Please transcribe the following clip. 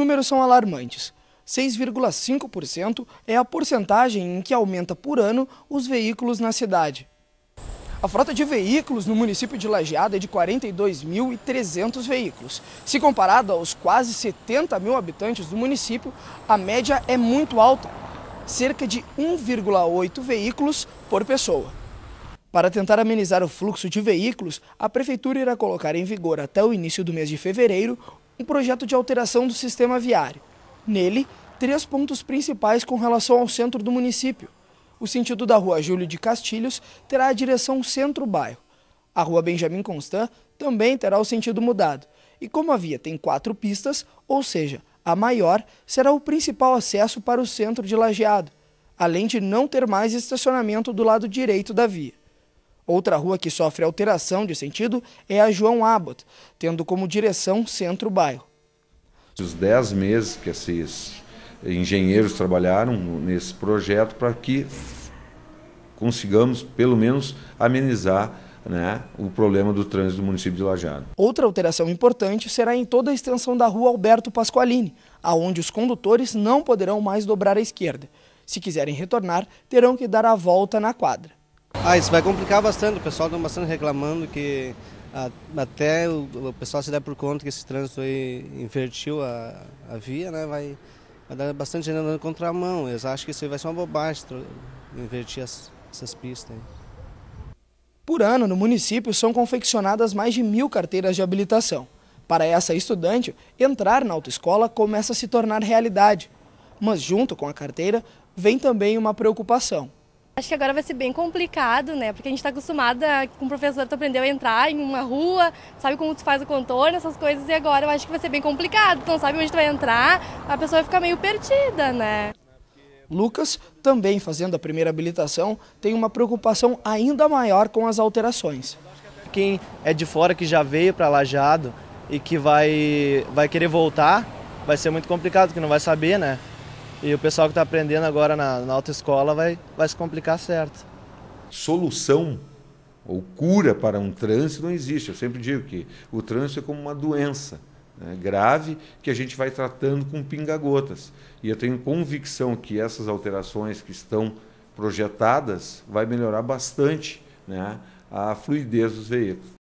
números são alarmantes. 6,5% é a porcentagem em que aumenta por ano os veículos na cidade. A frota de veículos no município de Lajeado é de 42.300 veículos. Se comparado aos quase 70 mil habitantes do município, a média é muito alta, cerca de 1,8 veículos por pessoa. Para tentar amenizar o fluxo de veículos, a Prefeitura irá colocar em vigor até o início do mês de fevereiro um projeto de alteração do sistema viário. Nele, três pontos principais com relação ao centro do município. O sentido da rua Júlio de Castilhos terá a direção centro-bairro. A rua Benjamin Constant também terá o sentido mudado. E como a via tem quatro pistas, ou seja, a maior, será o principal acesso para o centro de Lajeado, além de não ter mais estacionamento do lado direito da via. Outra rua que sofre alteração de sentido é a João Abbott, tendo como direção centro-bairro. Os 10 meses que esses engenheiros trabalharam nesse projeto para que consigamos, pelo menos, amenizar né, o problema do trânsito do município de Lajado. Outra alteração importante será em toda a extensão da rua Alberto Pasqualini, aonde os condutores não poderão mais dobrar à esquerda. Se quiserem retornar, terão que dar a volta na quadra. Ah, isso vai complicar bastante. O pessoal está bastante reclamando que a, até o, o, pessoal se der por conta que esse trânsito aí invertiu a, a via, né? Vai, vai dar bastante gente andando mão. Eles acham que isso vai ser uma bobagem, invertir as, essas pistas aí. Por ano, no município, são confeccionadas mais de mil carteiras de habilitação. Para essa estudante, entrar na autoescola começa a se tornar realidade. Mas junto com a carteira, vem também uma preocupação Acho que agora vai ser bem complicado, né? Porque a gente está acostumada com o professor, tu aprendeu a entrar em uma rua, sabe como tu faz o contorno, essas coisas, e agora eu acho que vai ser bem complicado, tu não sabe onde tu vai entrar, a pessoa vai ficar meio perdida, né? Lucas, também fazendo a primeira habilitação, tem uma preocupação ainda maior com as alterações. Quem é de fora que já veio para Lajado e que vai, vai querer voltar, vai ser muito complicado, que não vai saber, né? E o pessoal que está aprendendo agora na, na autoescola vai, vai se complicar certo. Solução ou cura para um trânsito não existe. Eu sempre digo que o trânsito é como uma doença né, grave que a gente vai tratando com pinga-gotas. E eu tenho convicção que essas alterações que estão projetadas vai melhorar bastante né, a fluidez dos veículos.